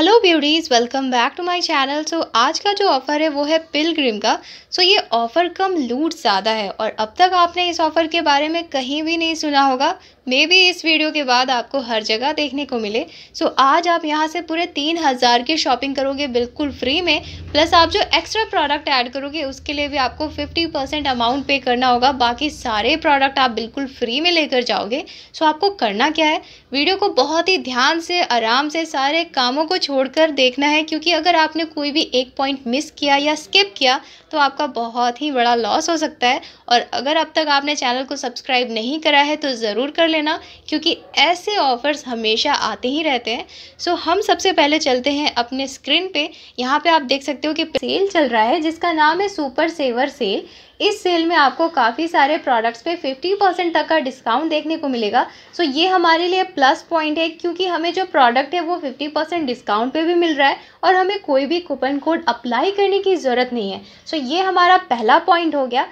hello beauties welcome back to my channel so आज का जो ऑफ़र है वो है पिलग्रिम का सो so, ये ऑफ़र कम लूट ज़्यादा है और अब तक आपने इस ऑफ़र के बारे में कहीं भी नहीं सुना होगा मे बी इस वीडियो के बाद आपको हर जगह देखने को मिले सो so, आज आप यहाँ से पूरे तीन हज़ार की शॉपिंग करोगे बिल्कुल फ्री में प्लस आप जो एक्स्ट्रा प्रोडक्ट ऐड करोगे उसके लिए भी आपको फिफ्टी परसेंट अमाउंट पे करना होगा बाकी सारे प्रोडक्ट आप बिल्कुल फ्री में लेकर जाओगे सो so, आपको करना क्या है वीडियो को बहुत ही ध्यान से आराम से सारे कामों को कर देखना है क्योंकि अगर आपने कोई भी एक पॉइंट मिस किया या स्किप किया तो आपका बहुत ही बड़ा लॉस हो सकता है और अगर अब तक आपने चैनल को सब्सक्राइब नहीं करा है तो ज़रूर कर लेना क्योंकि ऐसे ऑफ़र्स हमेशा आते ही रहते हैं सो हम सबसे पहले चलते हैं अपने स्क्रीन पे यहाँ पे आप देख सकते हो कि सेल चल रहा है जिसका नाम है सुपर सेवर सेल इस सेल में आपको काफ़ी सारे प्रोडक्ट्स पे 50 परसेंट तक का डिस्काउंट देखने को मिलेगा सो ये हमारे लिए प्लस पॉइंट है क्योंकि हमें जो प्रोडक्ट है वो 50 परसेंट डिस्काउंट पे भी मिल रहा है और हमें कोई भी कूपन कोड अप्लाई करने की ज़रूरत नहीं है सो ये हमारा पहला पॉइंट हो गया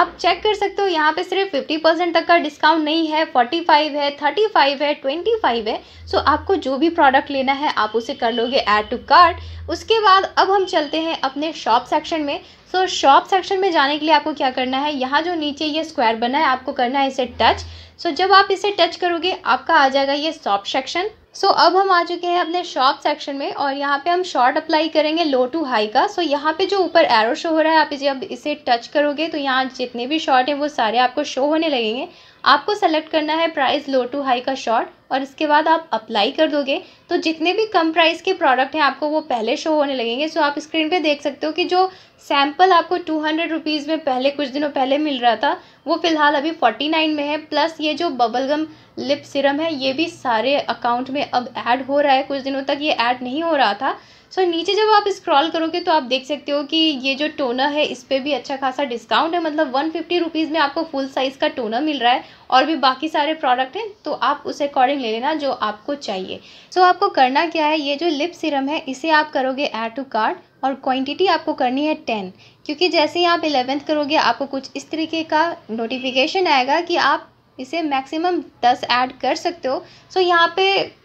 आप चेक कर सकते हो यहाँ पर सिर्फ फिफ्टी तक का डिस्काउंट नहीं है फोर्टी है थर्टी है ट्वेंटी है सो so आपको जो भी प्रोडक्ट लेना है आप उसे कर लोगे एड टू कार्ट उसके बाद अब हम चलते हैं अपने शॉप सेक्शन में सो so, शॉप सेक्शन में जाने के लिए आपको आपको क्या करना है यहाँ जो नीचे ये स्क्वायर बना है आपको करना है इसे टच सो so, जब आप इसे टच करोगे आपका आ जाएगा ये सॉफ्ट सेक्शन सो so, अब हम आ चुके हैं अपने शॉप सेक्शन में और यहाँ पे हम शॉर्ट अप्लाई करेंगे लो टू हाई का सो so, यहाँ पे जो ऊपर एरो शो हो रहा है आप जब इसे टच करोगे तो यहाँ जितने भी शॉर्ट हैं वो सारे आपको शो होने लगेंगे आपको सेलेक्ट करना है प्राइस लो टू हाई का शॉर्ट और इसके बाद आप अप्लाई कर दोगे तो जितने भी कम प्राइस के प्रोडक्ट हैं आपको वो पहले शो होने लगेंगे सो आप स्क्रीन पे देख सकते हो कि जो सैम्पल आपको टू हंड्रेड रुपीज़ में पहले कुछ दिनों पहले मिल रहा था वो फ़िलहाल अभी फोर्टी नाइन में है प्लस ये जो बबलगम लिप सिरम है ये भी सारे अकाउंट में अब ऐड हो रहा है कुछ दिनों तक ये ऐड नहीं हो रहा था सो so, नीचे जब आप स्क्रॉल करोगे तो आप देख सकते हो कि ये जो टोनर है इस पर भी अच्छा खासा डिस्काउंट है मतलब वन फिफ्टी रुपीज़ में आपको फुल साइज़ का टोनर मिल रहा है और भी बाकी सारे प्रोडक्ट हैं तो आप उस अकॉर्डिंग ले लेना जो आपको चाहिए सो so, आपको करना क्या है ये जो लिप सिरम है इसे आप करोगे एड टू कार्ड और क्वांटिटी आपको करनी है टेन क्योंकि जैसे ही आप इलेवेंथ करोगे आपको कुछ इस तरीके का नोटिफिकेशन आएगा कि आप इसे मैक्सिमम दस ऐड कर सकते हो सो so, यहाँ पे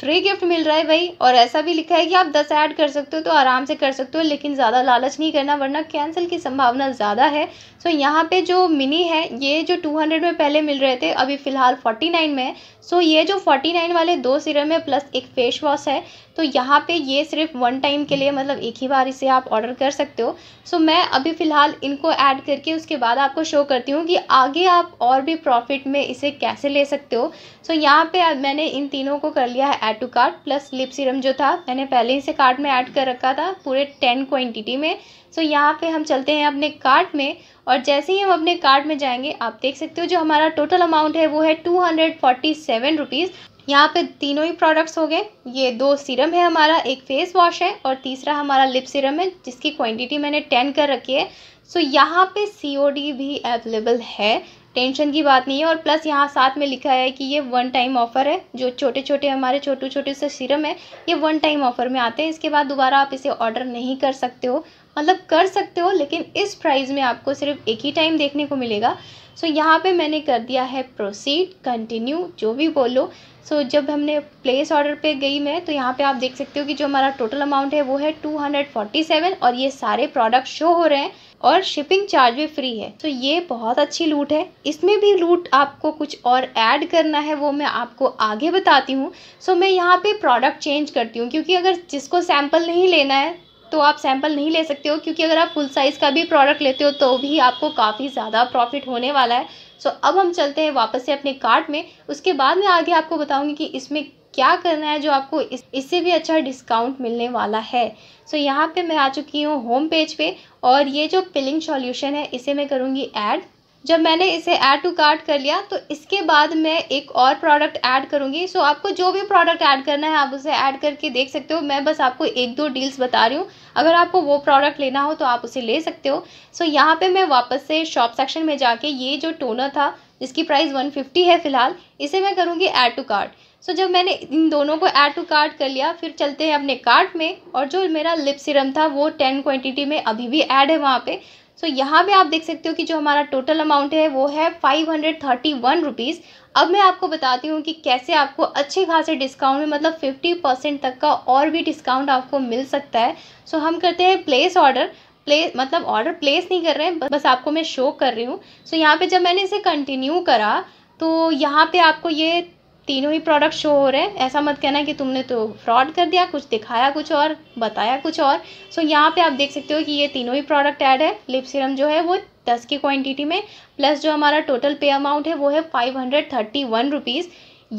फ्री गिफ्ट मिल रहा है भाई और ऐसा भी लिखा है कि आप दस ऐड कर सकते हो तो आराम से कर सकते हो लेकिन ज़्यादा लालच नहीं करना वरना कैंसिल की संभावना ज़्यादा है सो so, यहाँ पे जो मिनी है ये जो 200 में पहले मिल रहे थे अभी फ़िलहाल 49 में है सो so, ये जो 49 वाले दो सिरम है प्लस एक फेस वॉश है तो यहाँ पर ये सिर्फ वन टाइम के लिए मतलब एक ही बार इसे आप ऑर्डर कर सकते हो सो so, मैं अभी फ़िलहाल इनको ऐड करके उसके बाद आपको शो करती हूँ कि आगे आप और भी प्रॉफिट में इसे कैसे ले सकते हो सो so, यहाँ पर मैंने इन तीनों को कर लिया है add to cart plus lip serum जो था मैंने पहले ही से कार्ट में ऐड कर रखा था पूरे टेन क्वांटिटी में सो so, यहाँ पे हम चलते हैं अपने कार्ट में और जैसे ही हम अपने कार्ट में जाएंगे आप देख सकते हो जो हमारा टोटल अमाउंट है वो है two hundred forty seven rupees यहाँ पे तीनों ही प्रोडक्ट्स हो गए ये दो सीरम है हमारा एक फेस वॉश है और तीसरा हमारा लिप सीरम है जिसकी क्वांटिटी मैंने टेन कर रखी है सो so, यहाँ पे सी भी अवेलेबल है टेंशन की बात नहीं है और प्लस यहाँ साथ में लिखा है कि ये वन टाइम ऑफ़र है जो छोटे छोटे हमारे छोटे छोटे से सीरम है ये वन टाइम ऑफ़र में आते हैं इसके बाद दोबारा आप इसे ऑर्डर नहीं कर सकते हो मतलब कर सकते हो लेकिन इस प्राइस में आपको सिर्फ एक ही टाइम देखने को मिलेगा सो so, यहाँ पे मैंने कर दिया है प्रोसीड कंटिन्यू जो भी बोलो सो so, जब हमने प्लेस ऑर्डर पे गई मैं तो यहाँ पे आप देख सकते हो कि जो हमारा टोटल अमाउंट है वो है टू हंड्रेड फोर्टी सेवन और ये सारे प्रोडक्ट शो हो रहे हैं और शिपिंग चार्ज भी फ्री है तो ये बहुत अच्छी लूट है इसमें भी लूट आपको कुछ और ऐड करना है वो मैं आपको आगे बताती हूँ सो मैं यहाँ पे प्रोडक्ट चेंज करती हूँ क्योंकि अगर जिसको सैंपल नहीं लेना है तो आप सैंपल नहीं ले सकते हो क्योंकि अगर आप फुल साइज़ का भी प्रोडक्ट लेते हो तो भी आपको काफ़ी ज़्यादा प्रॉफिट होने वाला है सो अब हम चलते हैं वापस से अपने कार्ट में उसके बाद में आगे आपको बताऊँगी कि इसमें क्या करना है जो आपको इस इससे भी अच्छा डिस्काउंट मिलने वाला है सो so, यहाँ पे मैं आ चुकी हूँ होम पेज पे और ये जो पिलिंग सॉल्यूशन है इसे मैं करूँगी ऐड जब मैंने इसे ऐड टू कार्ट कर लिया तो इसके बाद मैं एक और प्रोडक्ट ऐड करूँगी सो आपको जो भी प्रोडक्ट ऐड करना है आप उसे ऐड करके देख सकते हो मैं बस आपको एक दो डील्स बता रही हूँ अगर आपको वो प्रोडक्ट लेना हो तो आप उसे ले सकते हो सो यहाँ पर मैं वापस से शॉप सेक्शन में जाके ये जो टोनर था जिसकी प्राइस 150 है फ़िलहाल इसे मैं करूँगी ऐड टू कार्ट सो जब मैंने इन दोनों को ऐड टू कार्ट कर लिया फिर चलते हैं अपने कार्ट में और जो मेरा लिप सिरम था वो टेन क्वांटिटी में अभी भी ऐड है वहाँ पे सो so, यहाँ पे आप देख सकते हो कि जो हमारा टोटल अमाउंट है वो है five hundred thirty one rupees अब मैं आपको बताती हूँ कि कैसे आपको अच्छे खासे डिस्काउंट में मतलब फिफ्टी परसेंट तक का और भी डिस्काउंट आपको मिल सकता है सो so, हम करते हैं प्लेस ऑर्डर प्लेस मतलब ऑर्डर प्लेस नहीं कर रहे हैं बस आपको मैं शो कर रही हूँ सो so, यहाँ पर जब मैंने इसे कंटिन्यू करा तो यहाँ पर आपको ये तीनों ही प्रोडक्ट शो हो रहे हैं ऐसा मत कहना कि तुमने तो फ्रॉड कर दिया कुछ दिखाया कुछ और बताया कुछ और सो so, यहाँ पे आप देख सकते हो कि ये तीनों ही प्रोडक्ट ऐड है लिप सीरम जो है वो दस की क्वांटिटी में प्लस जो हमारा टोटल पे अमाउंट है वो है five hundred thirty one rupees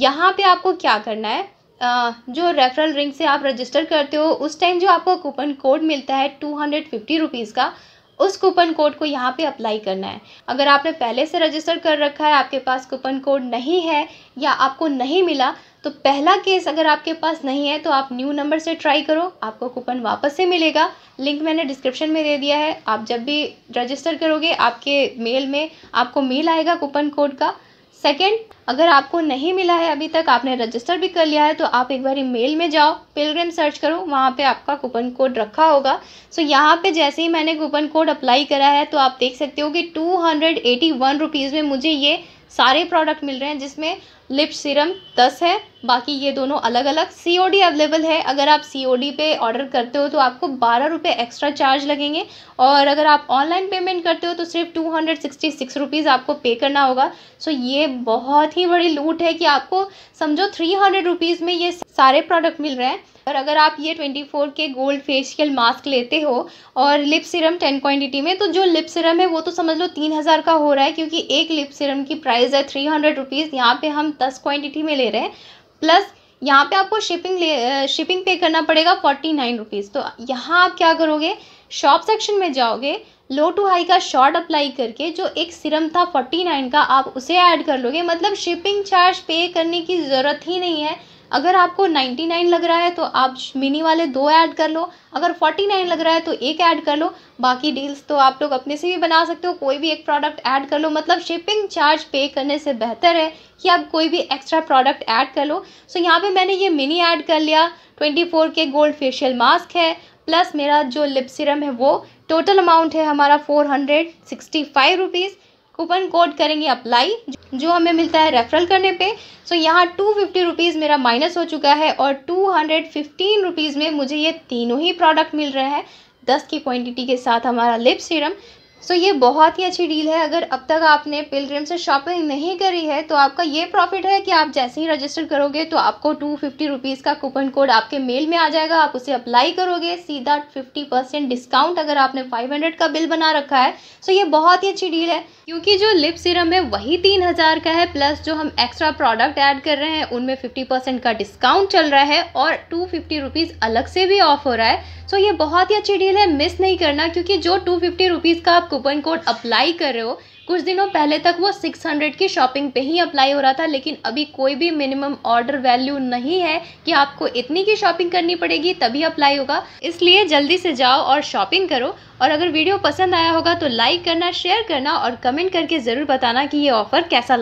यहाँ पर आपको क्या करना है आ, जो रेफरल रिंग से आप रजिस्टर करते हो उस टाइम जो आपको कूपन कोड मिलता है टू हंड्रेड फिफ्टी रुपीज़ का उस कूपन कोड को यहाँ पे अप्लाई करना है अगर आपने पहले से रजिस्टर कर रखा है आपके पास कूपन कोड नहीं है या आपको नहीं मिला तो पहला केस अगर आपके पास नहीं है तो आप न्यू नंबर से ट्राई करो आपको कूपन वापस से मिलेगा लिंक मैंने डिस्क्रिप्शन में दे दिया है आप जब भी रजिस्टर करोगे आपके मेल में आपको मेल आएगा कूपन कोड का सेकेंड अगर आपको नहीं मिला है अभी तक आपने रजिस्टर भी कर लिया है तो आप एक बार मेल में जाओ पिलग्रिम सर्च करो वहाँ पे आपका कूपन कोड रखा होगा सो so, यहाँ पे जैसे ही मैंने कूपन कोड अप्लाई करा है तो आप देख सकते हो कि two hundred eighty one rupees में मुझे ये सारे प्रोडक्ट मिल रहे हैं जिसमें लिप सीरम दस है बाकी ये दोनों अलग अलग सी ओ डी अवेलेबल है अगर आप सी ओ डी पे ऑर्डर करते हो तो आपको बारह रुपये एक्स्ट्रा चार्ज लगेंगे और अगर आप ऑनलाइन पेमेंट करते हो तो सिर्फ two hundred sixty six rupees आपको पे करना होगा सो ये बहुत ही बड़ी लूट है कि आपको समझो थ्री हंड्रेड रुपीज़ में ये सारे प्रोडक्ट मिल रहे हैं और अगर आप ये twenty four K gold facial mask लेते हो और लिप सिरम टेन क्वान्टिटी में तो जो लिप सिरम है वो तो समझ लो तीन हज़ार का हो रहा है क्योंकि एक लिप सिरम की प्राइस है थ्री हंड्रेड रुपीज़ यहाँ पर हम दस क्वान्टिटी में ले रहे हैं प्लस यहाँ पे आपको शिपिंग ले शिपिंग पे करना पड़ेगा फोर्टी नाइन रुपीज़ तो यहाँ आप क्या करोगे शॉप सेक्शन में जाओगे लो टू हाई का शॉर्ट अप्लाई करके जो एक सिरम था फोर्टी नाइन का आप उसे ऐड कर लोगे मतलब शिपिंग चार्ज पे करने की ज़रूरत ही नहीं है अगर आपको 99 लग रहा है तो आप मिनी वाले दो ऐड कर लो अगर 49 लग रहा है तो एक ऐड कर लो बाकी डील्स तो आप लोग अपने से भी बना सकते हो कोई भी एक प्रोडक्ट ऐड कर लो मतलब शिपिंग चार्ज पे करने से बेहतर है कि आप कोई भी एक्स्ट्रा प्रोडक्ट ऐड कर लो सो यहाँ पे मैंने ये मिनी ऐड कर लिया twenty K gold facial mask है प्लस मेरा जो लिप सिरम है वो टोटल अमाउंट है हमारा four hundred sixty five rupees coupon code करेंगे अप्लाई जो हमें मिलता है रेफरल करने पे सो so, यहाँ टू फिफ्टी रुपीज़ मेरा माइनस हो चुका है और टू हंड्रेड फिफ्टीन रुपीज़ में मुझे ये तीनों ही प्रोडक्ट मिल रहे हैं दस की क्वांटिटी के साथ हमारा लिप सीरम सो so, ये बहुत ही अच्छी डील है अगर अब तक आपने पिलग्रिम से शॉपिंग नहीं करी है तो आपका ये प्रॉफिट है कि आप जैसे ही रजिस्टर करोगे तो आपको टू फिफ्टी रुपीज़ का कूपन कोड आपके मेल में आ जाएगा आप उसे अप्लाई करोगे सीधा फिफ्टी परसेंट डिस्काउंट अगर आपने फाइव हंड्रेड का बिल बना रखा है सो so, ये बहुत ही अच्छी डील है क्योंकि जो लिप सीरम है वही तीन हज़ार का है प्लस जो हम एक्स्ट्रा प्रोडक्ट ऐड कर रहे हैं उनमें फिफ्टी परसेंट का डिस्काउंट चल रहा है और टू फिफ्टी रुपीज़ अलग से भी ऑफ हो रहा है सो ये बहुत ही अच्छी डील है मिस नहीं करना क्योंकि जो टू फिफ्टी रुपीज़ का आप कूपन कोड अप्लाई कर रहे हो कुछ दिनों पहले तक वो 600 की शॉपिंग पे ही अप्लाई हो रहा था लेकिन अभी कोई भी मिनिमम ऑर्डर वैल्यू नहीं है कि आपको इतनी की शॉपिंग करनी पड़ेगी तभी अप्लाई होगा इसलिए जल्दी से जाओ और शॉपिंग करो और अगर वीडियो पसंद आया होगा तो लाइक करना शेयर करना और कमेंट करके ज़रूर बताना कि ये ऑफ़र कैसा